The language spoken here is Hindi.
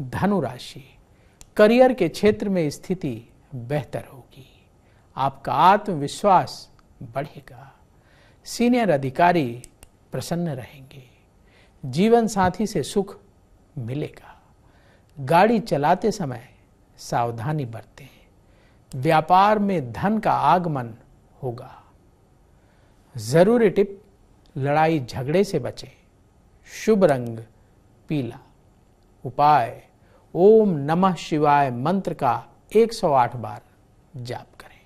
धनु राशि करियर के क्षेत्र में स्थिति बेहतर होगी आपका आत्मविश्वास बढ़ेगा सीनियर अधिकारी प्रसन्न रहेंगे जीवन साथी से सुख मिलेगा गाड़ी चलाते समय सावधानी बरतें व्यापार में धन का आगमन होगा जरूरी टिप लड़ाई झगड़े से बचें शुभ रंग पीला उपाय ओम नमः शिवाय मंत्र का 108 बार जाप करें